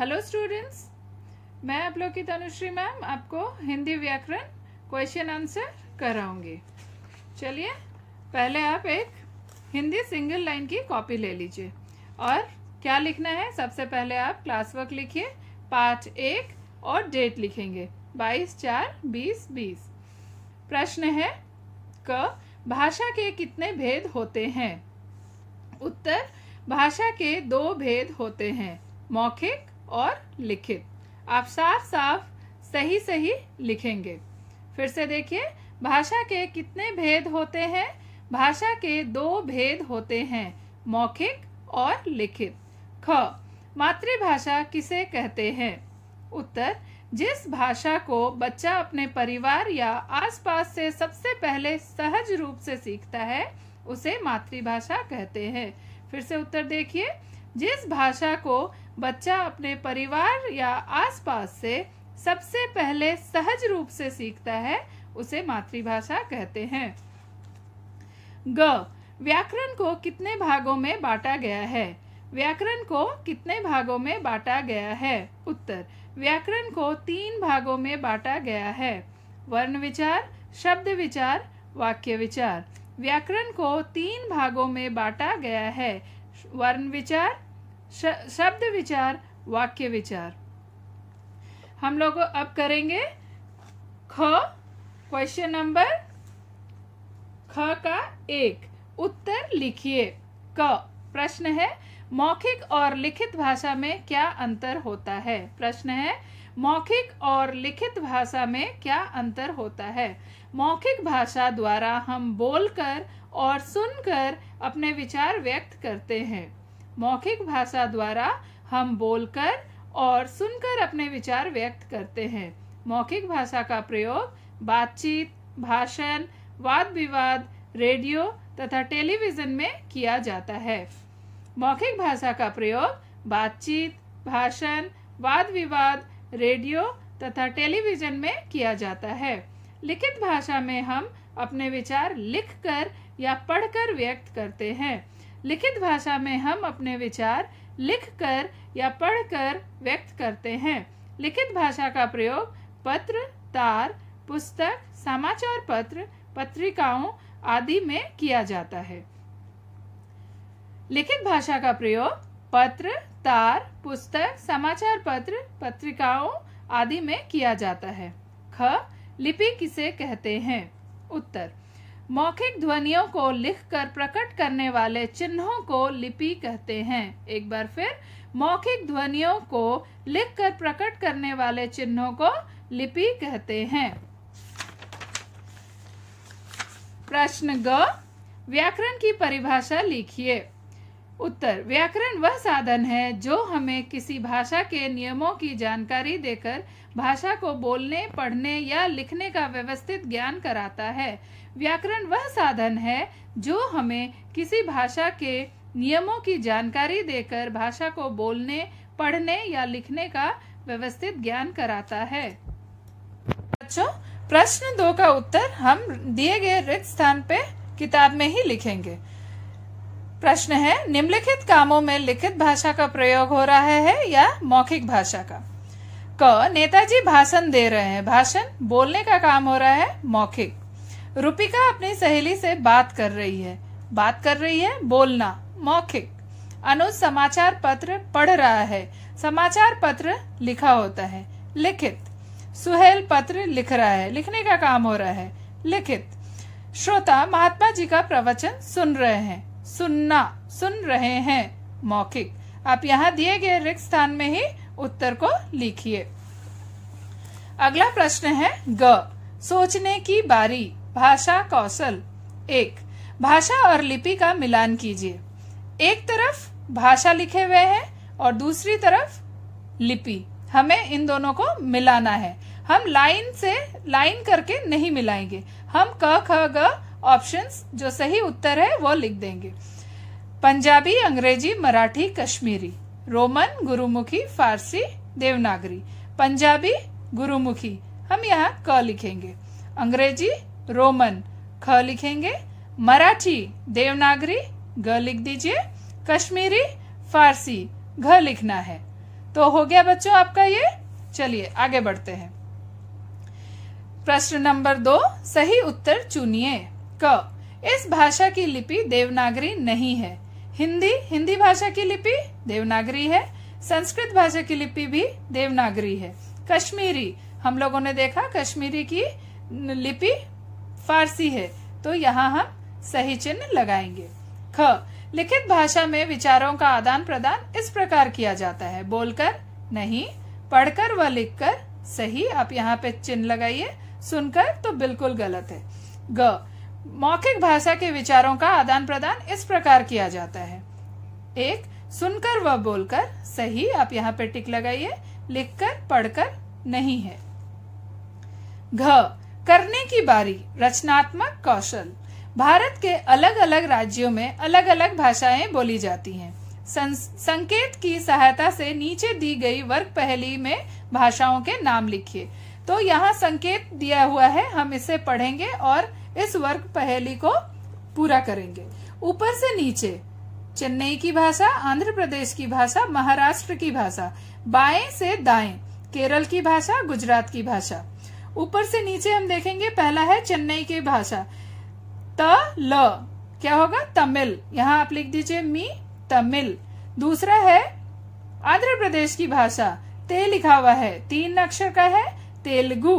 hello students मैं आप लोग की तनुश्री मैम आपको हिंदी व्याकरण क्वेश्चन आंसर कराऊंगी चलिए पहले आप एक हिंदी सिंगल लाइन की कॉपी ले लीजिए और क्या लिखना है सबसे पहले आप क्लास वर्क लिखिए पाठ एक और डेट लिखेंगे बाईस चार बीस बीस प्रश्न है क भाषा के कितने भेद होते हैं उत्तर भाषा के दो भेद होते हैं मौखिक और लिखित आप साफ साफ सही सही लिखेंगे फिर से देखिए भाषा के कितने भेद होते हैं भाषा के दो भेद होते हैं मौखिक और लिखित ख मातृभाषा किसे कहते हैं उत्तर जिस भाषा को बच्चा अपने परिवार या आसपास से सबसे पहले सहज रूप से सीखता है उसे मातृभाषा कहते हैं फिर से उत्तर देखिए जिस भाषा को बच्चा अपने परिवार या आसपास से सबसे पहले सहज रूप से सीखता है उसे मातृभाषा कहते हैं ग व्याकरण को कितने भागों में बांटा गया है व्याकरण को कितने भागों में बांटा गया है उत्तर व्याकरण को तीन भागों में बांटा गया है वर्ण विचार शब्द विचार वाक्य विचार व्याकरण को तीन भागों में बांटा गया है वर्ण विचार शब्द विचार वाक्य विचार हम लोग अब करेंगे ख क्वेश्चन नंबर ख का एक उत्तर लिखिए क प्रश्न है मौखिक और लिखित भाषा में क्या अंतर होता है प्रश्न है मौखिक और लिखित भाषा में क्या अंतर होता है मौखिक भाषा द्वारा हम बोलकर और सुनकर अपने विचार व्यक्त करते हैं मौखिक भाषा द्वारा हम बोलकर और सुनकर अपने विचार व्यक्त करते हैं मौखिक भाषा का प्रयोग बातचीत भाषण वाद विवाद रेडियो तथा टेलीविज़न में किया जाता है मौखिक भाषा का प्रयोग बातचीत भाषण वाद विवाद रेडियो तथा टेलीविजन में किया जाता है लिखित भाषा में हम अपने विचार लिखकर या पढ़कर व्यक्त करते हैं लिखित भाषा में हम अपने विचार लिखकर या पढ़कर व्यक्त करते हैं लिखित भाषा का प्रयोग पत्र तार पुस्तक समाचार पत्र पत्रिकाओं आदि में किया जाता है लिखित भाषा का प्रयोग पत्र तार पुस्तक समाचार पत्र पत्रिकाओं आदि में किया जाता है ख लिपि किसे कहते हैं उत्तर मौखिक ध्वनियों को लिखकर प्रकट करने वाले चिन्हों को लिपि कहते हैं एक बार फिर मौखिक ध्वनियों को लिखकर प्रकट करने वाले चिन्हों को लिपि कहते हैं प्रश्न ग व्याकरण की परिभाषा लिखिए उत्तर व्याकरण वह साधन है जो हमें किसी भाषा के नियमों की जानकारी देकर भाषा को बोलने पढ़ने या लिखने का व्यवस्थित ज्ञान कराता है व्याकरण वह साधन है जो हमें किसी भाषा के नियमों की जानकारी देकर भाषा को बोलने पढ़ने या लिखने का व्यवस्थित ज्ञान कराता है बच्चों प्रश्न दो का उत्तर हम दिए गए रिक्त स्थान पे किताब में ही लिखेंगे प्रश्न है निम्नलिखित कामों में लिखित भाषा का प्रयोग हो रहा है या मौखिक भाषा का क नेताजी भाषण दे रहे हैं भाषण बोलने का काम हो रहा है मौखिक रूपिका अपनी सहेली से बात कर रही है बात कर रही है बोलना मौखिक अनुज समाचार पत्र पढ़ रहा है समाचार पत्र लिखा होता है लिखित सुहेल पत्र लिख रहा है लिखने का काम हो रहा है लिखित श्रोता महात्मा जी का प्रवचन सुन रहे हैं सुनना सुन रहे हैं मौखिक आप यहाँ दिए गए रिक्त स्थान में ही उत्तर को लिखिए अगला प्रश्न है ग सोचने की बारी भाषा कौशल एक भाषा और लिपि का मिलान कीजिए एक तरफ भाषा लिखे हुए हैं और दूसरी तरफ लिपि हमें इन दोनों को मिलाना है हम लाइन से लाइन करके नहीं मिलाएंगे हम क ख ग ऑप्शंस जो सही उत्तर है वो लिख देंगे पंजाबी अंग्रेजी मराठी कश्मीरी रोमन गुरुमुखी फारसी देवनागरी पंजाबी गुरुमुखी हम यहाँ क लिखेंगे अंग्रेजी रोमन ख लिखेंगे मराठी देवनागरी ग लिख दीजिए कश्मीरी फारसी घ लिखना है तो हो गया बच्चों आपका ये चलिए आगे बढ़ते हैं प्रश्न नंबर दो सही उत्तर चुनिए क इस भाषा की लिपि देवनागरी नहीं है हिंदी हिंदी भाषा की लिपि देवनागरी है संस्कृत भाषा की लिपि भी देवनागरी है कश्मीरी हम लोगों ने देखा कश्मीरी की लिपि फारसी है तो यहाँ हम सही चिन्ह लगाएंगे ख लिखित भाषा में विचारों का आदान प्रदान इस प्रकार किया जाता है बोलकर नहीं पढ़कर व लिखकर सही आप यहाँ पे चिन्ह लगाइए सुनकर तो बिल्कुल गलत है ग मौखिक भाषा के विचारों का आदान प्रदान इस प्रकार किया जाता है एक सुनकर व बोलकर सही आप यहाँ पे टिक लगाइए लिखकर पढ़कर नहीं है घ करने की बारी रचनात्मक कौशल भारत के अलग अलग राज्यों में अलग अलग भाषाएं बोली जाती हैं संकेत की सहायता से नीचे दी गई वर्ग पहली में भाषाओं के नाम लिखिए तो यहाँ संकेत दिया हुआ है हम इसे पढ़ेंगे और इस वर्ग पहेली को पूरा करेंगे ऊपर से नीचे चेन्नई की भाषा आंध्र प्रदेश की भाषा महाराष्ट्र की भाषा बाएं से दाएं केरल की भाषा गुजरात की भाषा ऊपर से नीचे हम देखेंगे पहला है चेन्नई की भाषा त ल क्या होगा तमिल यहाँ आप लिख दीजिए मी तमिल दूसरा है आंध्र प्रदेश की भाषा ते लिखा हुआ है तीन अक्षर का है तेलुगु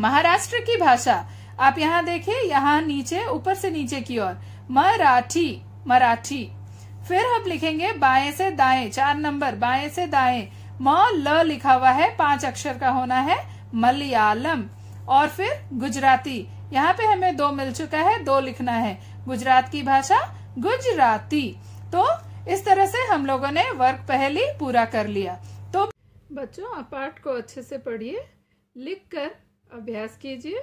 महाराष्ट्र की भाषा आप यहाँ देखें यहाँ नीचे ऊपर से नीचे की ओर मराठी मराठी फिर हम लिखेंगे बाएं से दाएं चार नंबर बाएं से दाएं म ल लिखा हुआ है पांच अक्षर का होना है मलयालम और फिर गुजराती यहाँ पे हमें दो मिल चुका है दो लिखना है गुजरात की भाषा गुजराती तो इस तरह से हम लोगों ने वर्क पहली पूरा कर लिया तो बच्चों आप पाठ को अच्छे से पढ़िए लिख कर अभ्यास कीजिए